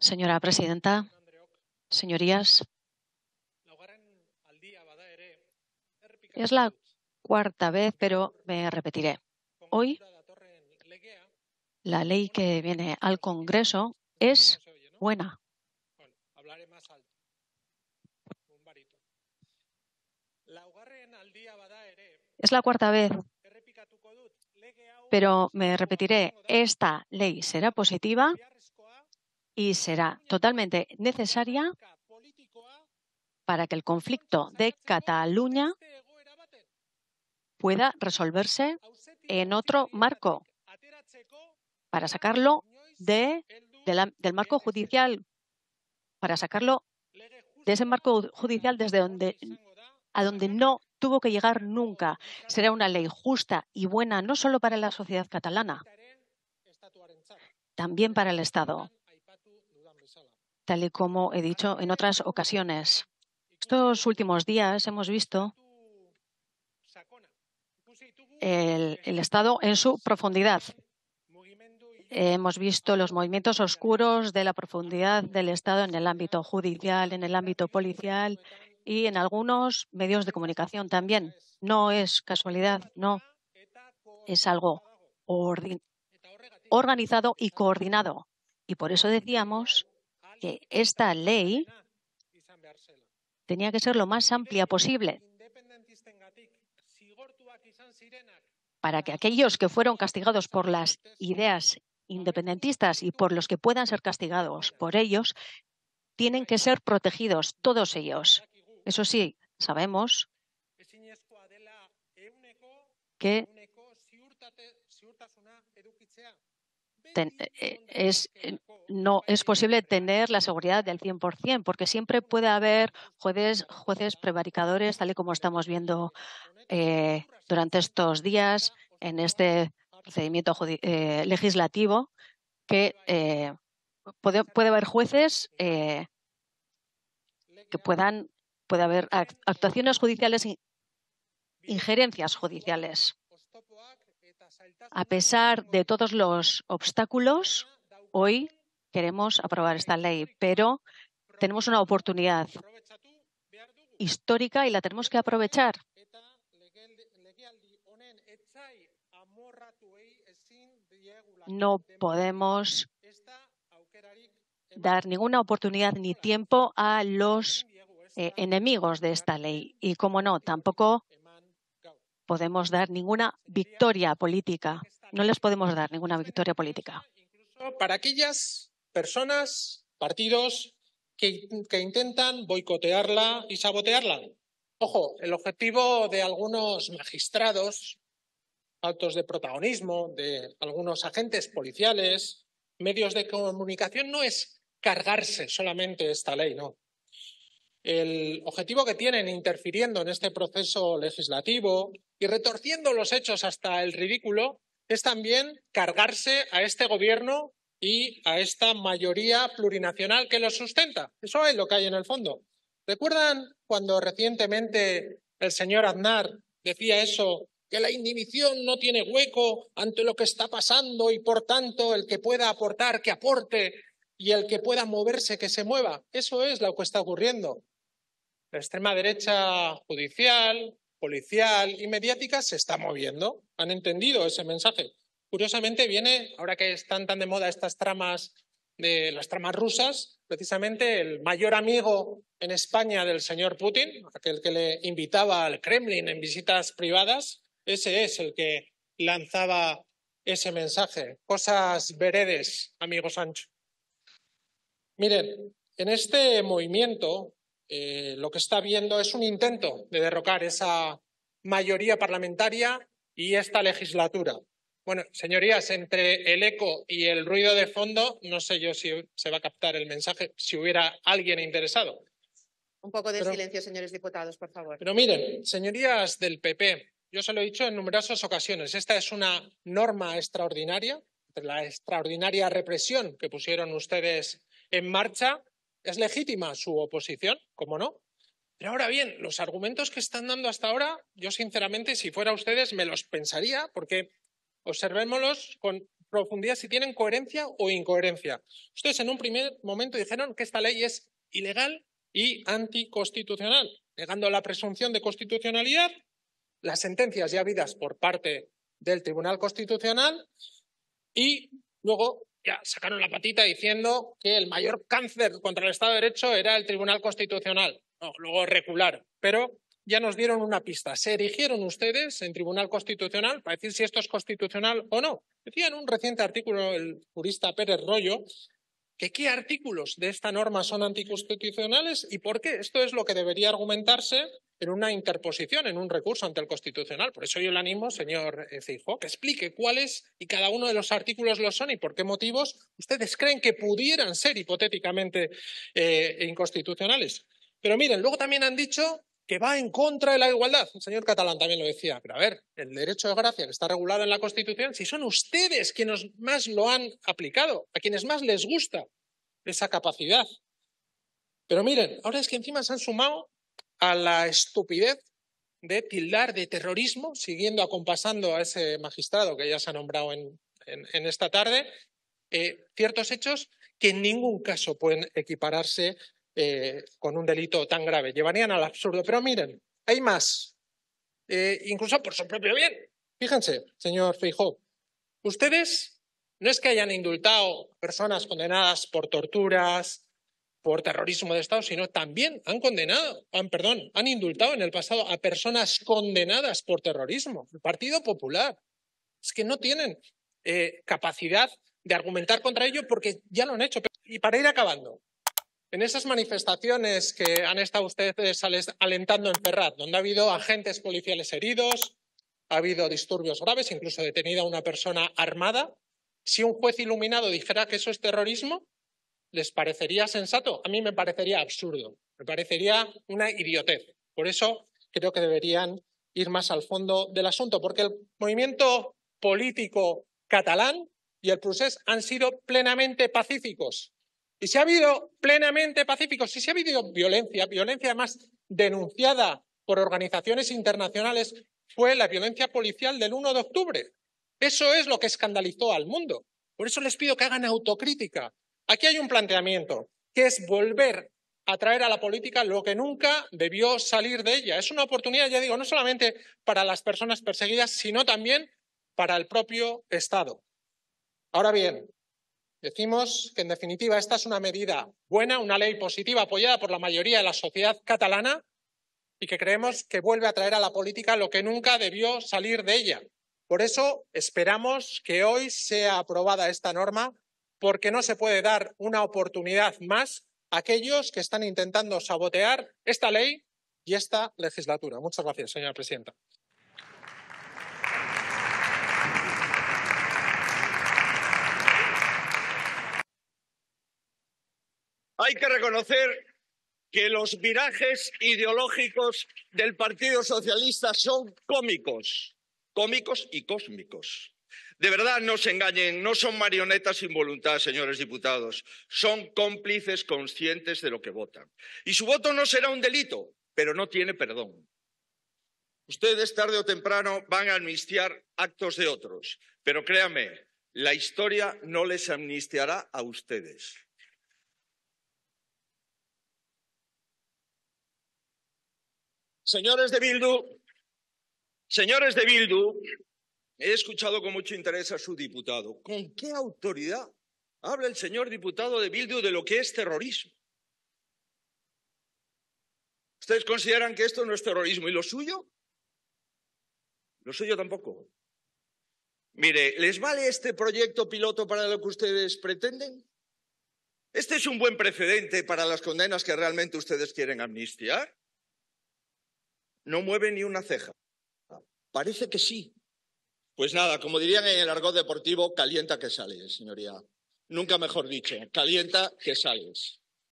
Señora presidenta, señorías, es la cuarta vez, pero me repetiré. Hoy, la ley que viene al Congreso es buena. Es la cuarta vez pero me repetiré, esta ley será positiva y será totalmente necesaria para que el conflicto de Cataluña pueda resolverse en otro marco, para sacarlo de, del marco judicial, para sacarlo de ese marco judicial desde donde a donde no tuvo que llegar nunca. Será una ley justa y buena no solo para la sociedad catalana, también para el Estado, tal y como he dicho en otras ocasiones. Estos últimos días hemos visto el, el Estado en su profundidad. Hemos visto los movimientos oscuros de la profundidad del Estado en el ámbito judicial, en el ámbito policial, y en algunos medios de comunicación también. No es casualidad, no. Es algo organizado y coordinado. Y por eso decíamos que esta ley tenía que ser lo más amplia posible para que aquellos que fueron castigados por las ideas independentistas y por los que puedan ser castigados por ellos, tienen que ser protegidos, todos ellos. Eso sí, sabemos que eh, es, eh, no es posible tener la seguridad del 100%, porque siempre puede haber jueces, jueces prevaricadores, tal y como estamos viendo eh, durante estos días en este procedimiento legislativo, que puede, puede, haber jueces que puedan Puede haber actuaciones judiciales, injerencias judiciales. A pesar de todos los obstáculos, hoy queremos aprobar esta ley, pero tenemos una oportunidad histórica y la tenemos que aprovechar. No podemos dar ninguna oportunidad ni tiempo a los eh, enemigos de esta ley. Y, como no, tampoco podemos dar ninguna victoria política. No les podemos dar ninguna victoria política. Para aquellas personas, partidos que, que intentan boicotearla y sabotearla. Ojo, el objetivo de algunos magistrados, actos de protagonismo, de algunos agentes policiales, medios de comunicación, no es cargarse solamente esta ley, no el objetivo que tienen interfiriendo en este proceso legislativo y retorciendo los hechos hasta el ridículo es también cargarse a este gobierno y a esta mayoría plurinacional que lo sustenta. Eso es lo que hay en el fondo. ¿Recuerdan cuando recientemente el señor Aznar decía eso, que la inhibición no tiene hueco ante lo que está pasando y por tanto el que pueda aportar, que aporte y el que pueda moverse, que se mueva? Eso es lo que está ocurriendo la extrema derecha judicial, policial y mediática se está moviendo. Han entendido ese mensaje. Curiosamente viene, ahora que están tan de moda estas tramas de las tramas rusas, precisamente el mayor amigo en España del señor Putin, aquel que le invitaba al Kremlin en visitas privadas, ese es el que lanzaba ese mensaje. Cosas veredes, amigo Sancho. Miren, en este movimiento eh, lo que está viendo es un intento de derrocar esa mayoría parlamentaria y esta legislatura. Bueno, señorías, entre el eco y el ruido de fondo, no sé yo si se va a captar el mensaje, si hubiera alguien interesado. Un poco de silencio, señores diputados, por favor. Pero miren, señorías del PP, yo se lo he dicho en numerosas ocasiones, esta es una norma extraordinaria, la extraordinaria represión que pusieron ustedes en marcha es legítima su oposición, ¿Cómo no. Pero ahora bien, los argumentos que están dando hasta ahora, yo sinceramente, si fuera ustedes, me los pensaría, porque observémoslos con profundidad si tienen coherencia o incoherencia. Ustedes en un primer momento dijeron que esta ley es ilegal y anticonstitucional, negando la presunción de constitucionalidad, las sentencias ya habidas por parte del Tribunal Constitucional y luego ya, sacaron la patita diciendo que el mayor cáncer contra el Estado de Derecho era el Tribunal Constitucional. No, luego regular. pero ya nos dieron una pista. Se erigieron ustedes en Tribunal Constitucional para decir si esto es constitucional o no. Decía en un reciente artículo el jurista Pérez Rollo que qué artículos de esta norma son anticonstitucionales y por qué. Esto es lo que debería argumentarse en una interposición, en un recurso ante el Constitucional. Por eso yo le animo, señor eh, Feijó, que explique cuáles y cada uno de los artículos lo son y por qué motivos ustedes creen que pudieran ser hipotéticamente eh, inconstitucionales. Pero miren, luego también han dicho que va en contra de la igualdad. El señor Catalán también lo decía. Pero a ver, el derecho de gracia que está regulado en la Constitución, si son ustedes quienes más lo han aplicado, a quienes más les gusta esa capacidad. Pero miren, ahora es que encima se han sumado a la estupidez de tildar de terrorismo, siguiendo acompasando a ese magistrado que ya se ha nombrado en, esta tarde, eh, ciertos hechos que en ningún caso pueden equipararse eh, con un delito tan grave. Llevarían al absurdo. Pero miren, hay más, eh, incluso por su propio bien. Fíjense, señor Feijó, ustedes no es que hayan indultado personas condenadas por torturas, por terrorismo de Estado, sino también han condenado, han, perdón, han indultado en el pasado a personas condenadas por terrorismo. El Partido Popular. Es que no tienen eh, capacidad de argumentar contra ello porque ya lo han hecho. Y para ir acabando, en esas manifestaciones que han estado ustedes alentando en Ferrat, donde ha habido agentes policiales heridos, ha habido disturbios graves, incluso detenida una persona armada, si un juez iluminado dijera que eso es terrorismo, les parecería sensato, a mí me parecería absurdo, me parecería una idiotez. Por eso creo que deberían ir más al fondo del asunto, porque el movimiento político catalán y el procés han sido plenamente pacíficos. Y si ha habido plenamente pacíficos, si se ha habido violencia, violencia más denunciada por organizaciones internacionales, fue la violencia policial del 1 de octubre. Eso es lo que escandalizó al mundo. Por eso les pido que hagan autocrítica, Aquí hay un planteamiento, que es volver a traer a la política lo que nunca debió salir de ella. Es una oportunidad, ya digo, no solamente para las personas perseguidas, sino también para el propio Estado. Ahora bien, decimos que en definitiva esta es una medida buena, una ley positiva apoyada por la mayoría de la sociedad catalana y que creemos que vuelve a traer a la política lo que nunca debió salir de ella. Por eso esperamos que hoy sea aprobada esta norma porque no se puede dar una oportunidad más a aquellos que están intentando sabotear esta ley y esta legislatura. Muchas gracias, señora presidenta. Hay que reconocer que los virajes ideológicos del Partido Socialista son cómicos, cómicos y cósmicos. De verdad, no se engañen, no son marionetas sin voluntad, señores diputados, son cómplices conscientes de lo que votan. Y su voto no será un delito, pero no tiene perdón. Ustedes tarde o temprano van a amnistiar actos de otros, pero créame, la historia no les amnistiará a ustedes. Señores de Bildu, señores de Bildu, He escuchado con mucho interés a su diputado. ¿Con qué autoridad habla el señor diputado de Bildu de lo que es terrorismo? ¿Ustedes consideran que esto no es terrorismo? ¿Y lo suyo? Lo suyo tampoco. Mire, ¿les vale este proyecto piloto para lo que ustedes pretenden? ¿Este es un buen precedente para las condenas que realmente ustedes quieren amnistiar? No mueve ni una ceja. Parece que sí, pues nada, como dirían en el argot deportivo, calienta que sales, señoría. Nunca mejor dicho, calienta que sales.